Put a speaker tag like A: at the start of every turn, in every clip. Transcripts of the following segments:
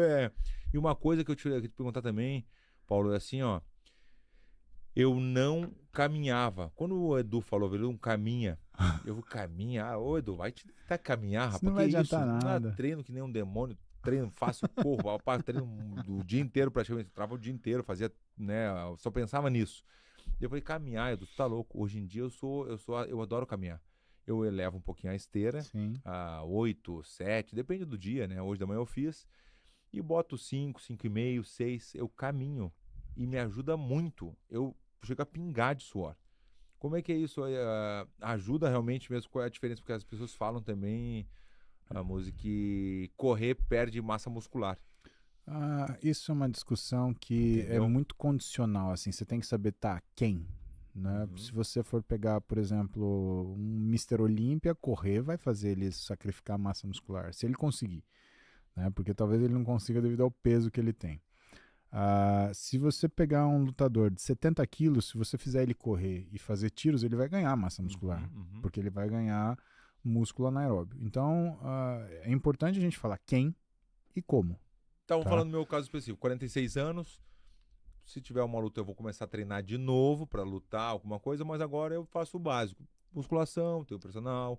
A: É, e uma coisa que eu te, que te perguntar também, Paulo, é assim, ó. Eu não caminhava. Quando o Edu falou, ele não caminha. Eu vou caminhar. Ô, Edu, vai te tá caminhar, rapaz. não vai isso? Nada. treino que nem um demônio. Treino, faço corpo. rapaz, treino o dia inteiro praticamente. Trava o dia inteiro, fazia, né? Só pensava nisso. Eu falei, caminhar, Edu, tu tá louco. Hoje em dia eu sou, eu sou, eu adoro caminhar eu elevo um pouquinho a esteira, Sim. a 8, 7, depende do dia, né? Hoje da manhã eu fiz. E boto 5, 5,5, 6, eu caminho. E me ajuda muito. Eu chego a pingar de suor. Como é que é isso? Uh, ajuda realmente mesmo? Qual é a diferença? Porque as pessoas falam também, a música, que correr perde massa muscular.
B: Ah, isso é uma discussão que é Entendeu? é muito condicional, assim, você tem que saber, tá, quem, né? Uhum. Se você for pegar, por exemplo, um Mr. Olímpia, correr vai fazer ele sacrificar massa muscular, se ele conseguir né? Porque talvez ele não consiga devido ao peso que ele tem. Ah, se você pegar um lutador de 70 quilos, se você fizer ele correr e fazer tiros, ele vai ganhar massa uhum, muscular, uhum, uhum. porque ele vai ganhar músculo anaeróbio. Então, ah, é importante a gente falar quem e como.
A: Então, tá? falando do meu caso específico, 46 anos, se tiver uma luta, eu vou começar a treinar de novo para lutar, alguma coisa, mas agora eu faço o básico. Musculação, tenho personal,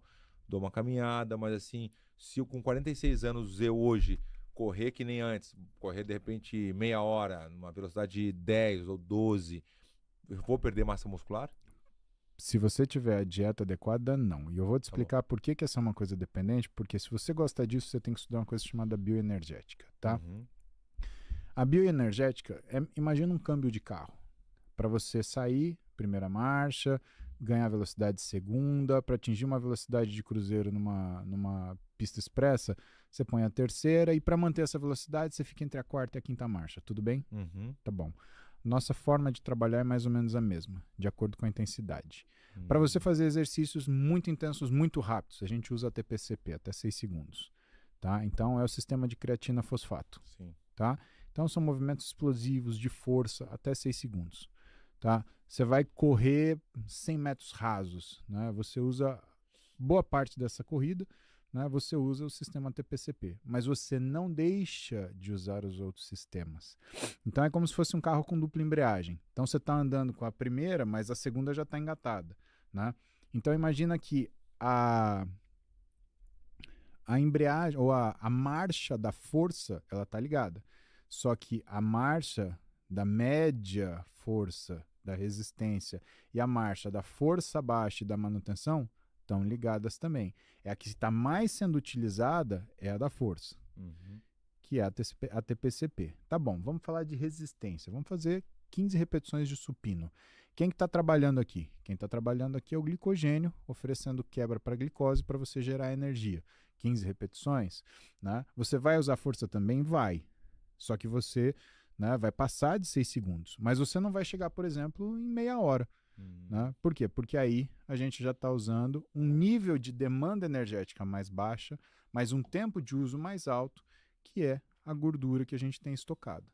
A: dou uma caminhada, mas assim, se eu com 46 anos eu hoje correr que nem antes, correr de repente meia hora, numa velocidade de 10 ou 12, eu vou perder massa muscular?
B: Se você tiver a dieta adequada, não. E eu vou te tá explicar tá por que, que essa é uma coisa dependente, porque se você gosta disso, você tem que estudar uma coisa chamada bioenergética, tá? Uhum. A bioenergética é, imagina um câmbio de carro. Para você sair, primeira marcha, ganhar velocidade segunda, para atingir uma velocidade de cruzeiro numa, numa pista expressa, você põe a terceira e para manter essa velocidade você fica entre a quarta e a quinta marcha, tudo bem? Uhum. Tá bom. Nossa forma de trabalhar é mais ou menos a mesma, de acordo com a intensidade. Uhum. Para você hum. fazer exercícios muito intensos, muito rápidos, a gente usa a TPCP, até 6 segundos. Tá? Então é o sistema de creatina fosfato. Sim. Tá? Então são movimentos explosivos de força até 6 segundos. Tá? Você vai correr 100 metros rasos, né? Você usa boa parte dessa corrida, né? Você usa o sistema TPCP, mas você não deixa de usar os outros sistemas. Então é como se fosse um carro com dupla embreagem. Então você está andando com a primeira, mas a segunda já está engatada, né? Então imagina que a a embreagem ou a, a marcha da força ela está ligada. Só que a marcha da média força da resistência e a marcha da força baixa e da manutenção estão ligadas também. É a que está mais sendo utilizada é a da força, uhum. que é a, TCP, a TPCP. Tá bom, vamos falar de resistência. Vamos fazer 15 repetições de supino. Quem está que tá trabalhando aqui? Quem está trabalhando aqui é o glicogênio, oferecendo quebra para a glicose para você gerar energia. 15 repetições. Né? Você vai usar força também? Vai. Só que você né? Vai passar de seis segundos, mas você não vai chegar, por exemplo, em meia hora. Né. Uhum. Né? Por quê? Porque aí a gente já está usando um é. nível de demanda energética mais baixa, mas um tempo de uso mais alto, que é a gordura que a gente tem estocada.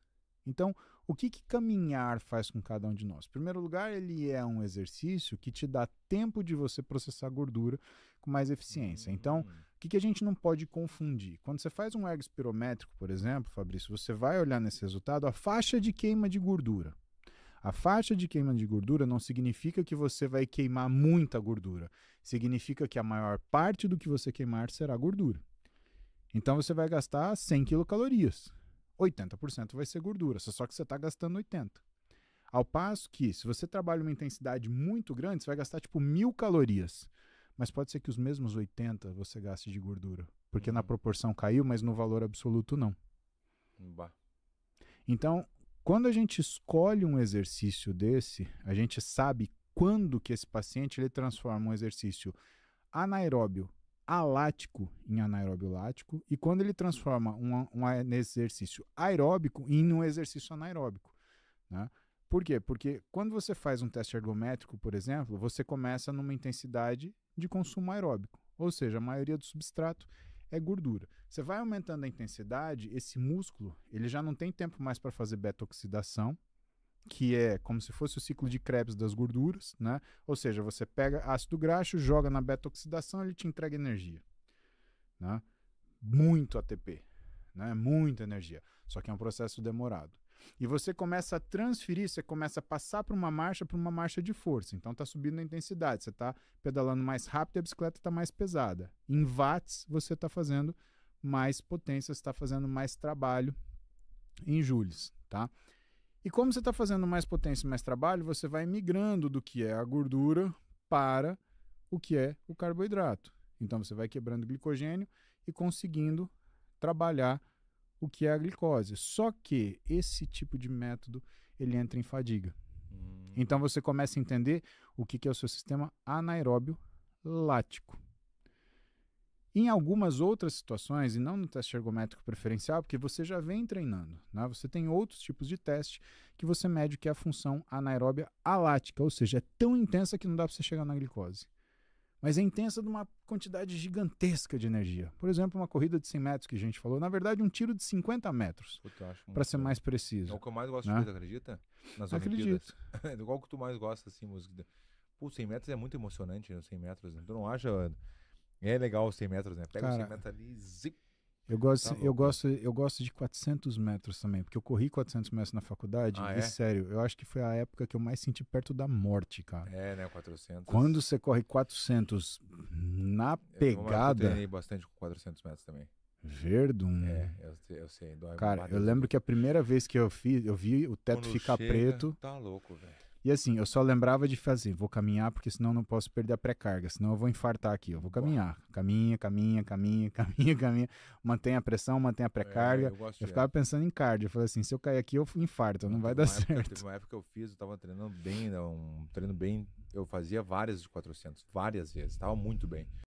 B: Então, o que, que caminhar faz com cada um de nós? Em primeiro lugar, ele é um exercício que te dá tempo de você processar gordura com mais eficiência. Então, hum. O que, que a gente não pode confundir? Quando você faz um ergo espirométrico, por exemplo, Fabrício, você vai olhar nesse resultado a faixa de queima de gordura. A faixa de queima de gordura não significa que você vai queimar muita gordura. Significa que a maior parte do que você queimar será gordura. Então você vai gastar 100 quilocalorias. 80% vai ser gordura, só que você está gastando 80. Ao passo que, se você trabalha uma intensidade muito grande, você vai gastar tipo mil calorias. Mas pode ser que os mesmos 80 você gaste de gordura. Porque uhum. na proporção caiu, mas no valor absoluto não. Bah. Então, quando a gente escolhe um exercício desse, a gente sabe quando que esse paciente ele transforma um exercício anaeróbio alático em anaeróbio lático e quando ele transforma um, um exercício aeróbico em um exercício anaeróbico. Né? Por quê? Porque quando você faz um teste ergométrico, por exemplo, você começa numa intensidade de consumo aeróbico, ou seja, a maioria do substrato é gordura. Você vai aumentando a intensidade, esse músculo ele já não tem tempo mais para fazer beta-oxidação, que é como se fosse o ciclo de Krebs das gorduras, né? Ou seja, você pega ácido graxo, joga na beta-oxidação, ele te entrega energia, né? Muito ATP, né? Muita energia. Só que é um processo demorado. E você começa a transferir, você começa a passar para uma marcha, para uma marcha de força. Então está subindo a intensidade, você está pedalando mais rápido e a bicicleta está mais pesada. Em watts, você está fazendo mais potência, você está fazendo mais trabalho em joules, tá? E como você está fazendo mais potência e mais trabalho, você vai migrando do que é a gordura para o que é o carboidrato. Então você vai quebrando glicogênio e conseguindo trabalhar o que é a glicose. Só que esse tipo de método ele entra em fadiga. Hum. Então você começa a entender o que, que é o seu sistema anaeróbio lático. Em algumas outras situações, e não no teste ergométrico preferencial, porque você já vem treinando, né? você tem outros tipos de teste que você mede que é a função anaeróbia alática, ou seja, é tão intensa que não dá para você chegar na glicose mas é intensa de uma quantidade gigantesca de energia. Por exemplo, uma corrida de 100 metros que a gente falou, na verdade, um tiro de 50 metros,
A: para ser mais preciso. É o que eu mais gosto né? de acredita? Nas Acredito. Olimpíadas. Qual é que tu mais gosta, assim, música? Pô, 100 metros é muito emocionante, né? 100 metros, né? Tu não acha... É legal os 100 metros, né? Pega Cara, os 100 metros ali, zip, eu gosto, tá eu, gosto,
B: eu gosto de 400 metros também, porque eu corri 400 metros na faculdade. Ah, e é? sério, eu acho que foi a época que eu mais senti perto da morte, cara. É, né? 400. Quando você corre 400 na pegada. Eu, eu treinei
A: bastante com 400 metros também. Verdum. É, eu, eu sei. Cara, eu lembro
B: que a primeira vez que eu fiz, eu vi o teto Quando ficar chega, preto. Tá louco, velho. E assim, eu só lembrava de fazer, vou caminhar, porque senão não posso perder a pré-carga, senão eu vou infartar aqui, eu vou caminhar. Caminha, caminha, caminha, caminha, caminha. Mantém a pressão, mantém a pré-carga. É, eu, eu, ficava é. pensando em cardio, eu falei assim, se eu cair aqui, eu infarto, não, não vai dar época, certo.
A: Teve uma época que eu fiz, eu tava treinando bem, né, um treino bem, eu fazia várias de 400, várias vezes, tava muito bem.